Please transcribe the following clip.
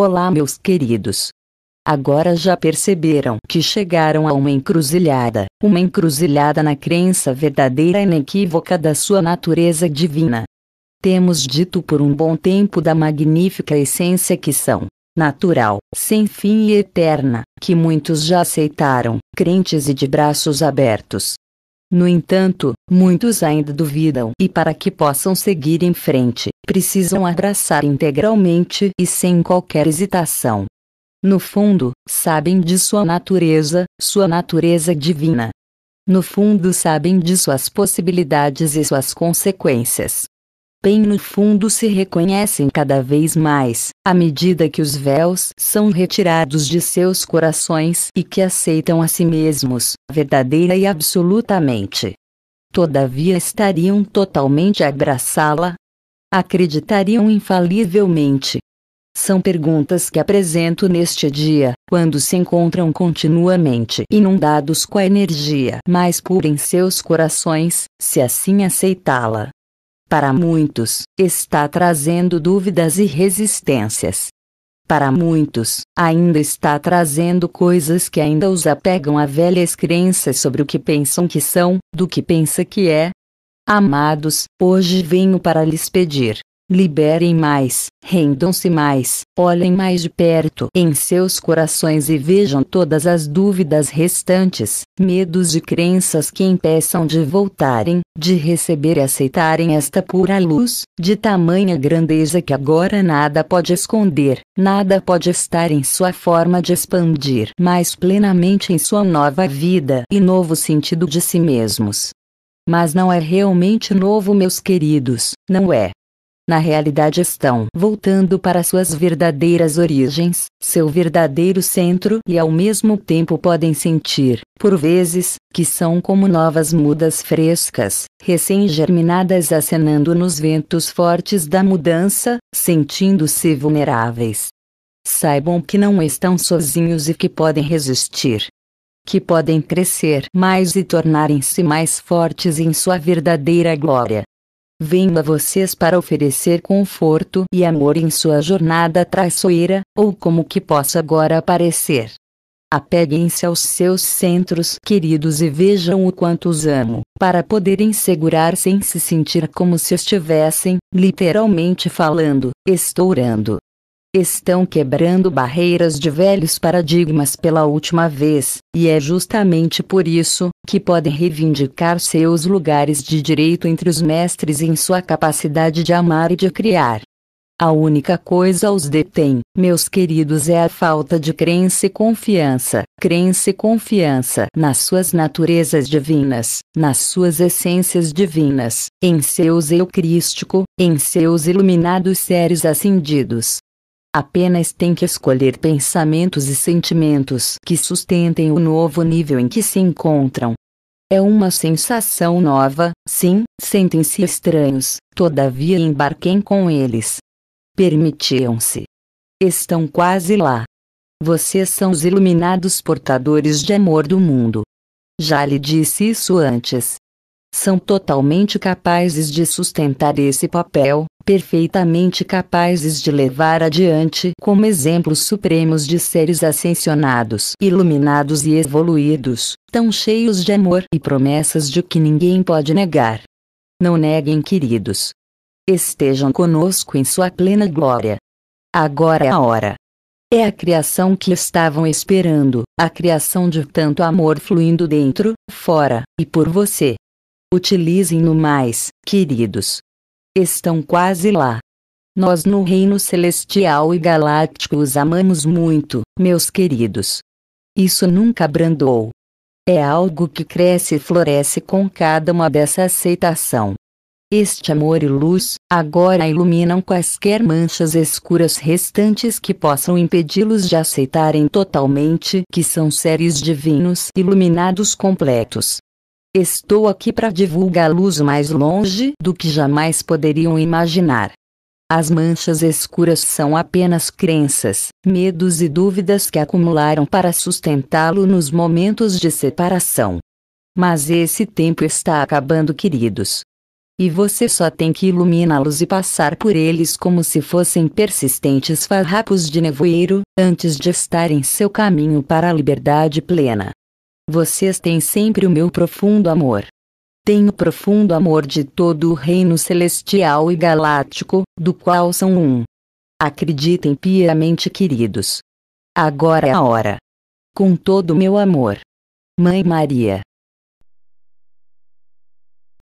Olá, meus queridos. Agora já perceberam que chegaram a uma encruzilhada, uma encruzilhada na crença verdadeira e inequívoca da sua natureza divina. Temos dito por um bom tempo da magnífica essência que são, natural, sem fim e eterna, que muitos já aceitaram, crentes e de braços abertos. No entanto, muitos ainda duvidam e para que possam seguir em frente, precisam abraçar integralmente e sem qualquer hesitação. No fundo, sabem de sua natureza, sua natureza divina. No fundo, sabem de suas possibilidades e suas consequências. Bem no fundo, se reconhecem cada vez mais, à medida que os véus são retirados de seus corações e que aceitam a si mesmos, verdadeira e absolutamente. Todavia, estariam totalmente a abraçá-la, acreditariam infalivelmente. São perguntas que apresento neste dia, quando se encontram continuamente inundados com a energia mais pura em seus corações, se assim aceitá-la. Para muitos, está trazendo dúvidas e resistências. Para muitos, ainda está trazendo coisas que ainda os apegam a velhas crenças sobre o que pensam que são, do que pensa que é, Amados, hoje venho para lhes pedir: liberem mais, rendam-se mais, olhem mais de perto em seus corações e vejam todas as dúvidas restantes, medos e crenças que impeçam de voltarem, de receber e aceitarem esta pura luz, de tamanha grandeza que agora nada pode esconder, nada pode estar em sua forma de expandir mais plenamente em sua nova vida e novo sentido de si mesmos. Mas não é realmente novo, meus queridos, não é. Na realidade, estão voltando para suas verdadeiras origens, seu verdadeiro centro, e ao mesmo tempo podem sentir, por vezes, que são como novas mudas frescas, recém-germinadas acenando nos ventos fortes da mudança, sentindo-se vulneráveis. Saibam que não estão sozinhos e que podem resistir, que podem crescer mais e tornarem-se mais fortes em sua verdadeira glória. Venho a vocês para oferecer conforto e amor em sua jornada traiçoeira, ou como que possa agora parecer. Apeguem-se aos seus centros queridos e vejam o quanto os amo, para poderem segurar sem se sentir como se estivessem, literalmente falando, estourando, estão quebrando barreiras de velhos paradigmas pela última vez, e é justamente por isso que podem reivindicar seus lugares de direito entre os mestres em sua capacidade de amar e de criar. A única coisa os detém, meus queridos, é a falta de crença e confiança. Crença e confiança nas suas naturezas divinas, nas suas essências divinas, em seus eu crístico, em seus iluminados seres ascendidos, Apenas tem que escolher pensamentos e sentimentos que sustentem o novo nível em que se encontram. É uma sensação nova, sim, sentem-se estranhos, todavia embarquem com eles. Permitiam-se. Estão quase lá. Vocês são os iluminados portadores de amor do mundo. Já lhe disse isso antes. São totalmente capazes de sustentar esse papel, perfeitamente capazes de levar adiante como exemplos supremos de seres ascensionados, iluminados e evoluídos, tão cheios de amor e promessas de que ninguém pode negar. Não neguem, queridos. Estejam conosco em sua plena glória. Agora é a hora. É a criação que estavam esperando, a criação de tanto amor fluindo dentro, fora e por você. Utilizem-no mais, queridos, estão quase lá. Nós no reino celestial e galáctico os amamos muito, meus queridos. Isso nunca abrandou. É algo que cresce e floresce com cada uma dessa aceitação. Este amor e luz agora iluminam quaisquer manchas escuras restantes que possam impedi-los de aceitarem totalmente que são seres divinos iluminados completos. Estou aqui para divulgá-los mais longe do que jamais poderiam imaginar. As manchas escuras são apenas crenças, medos e dúvidas que acumularam para sustentá-lo nos momentos de separação. Mas esse tempo está acabando, queridos. E você só tem que iluminá-los e passar por eles como se fossem persistentes farrapos de nevoeiro, antes de estar em seu caminho para a liberdade plena vocês têm sempre o meu profundo amor. Tenho profundo amor de todo o reino celestial e galáctico, do qual são um. Acreditem piamente, queridos. Agora é a hora. Com todo o meu amor. Mãe Maria.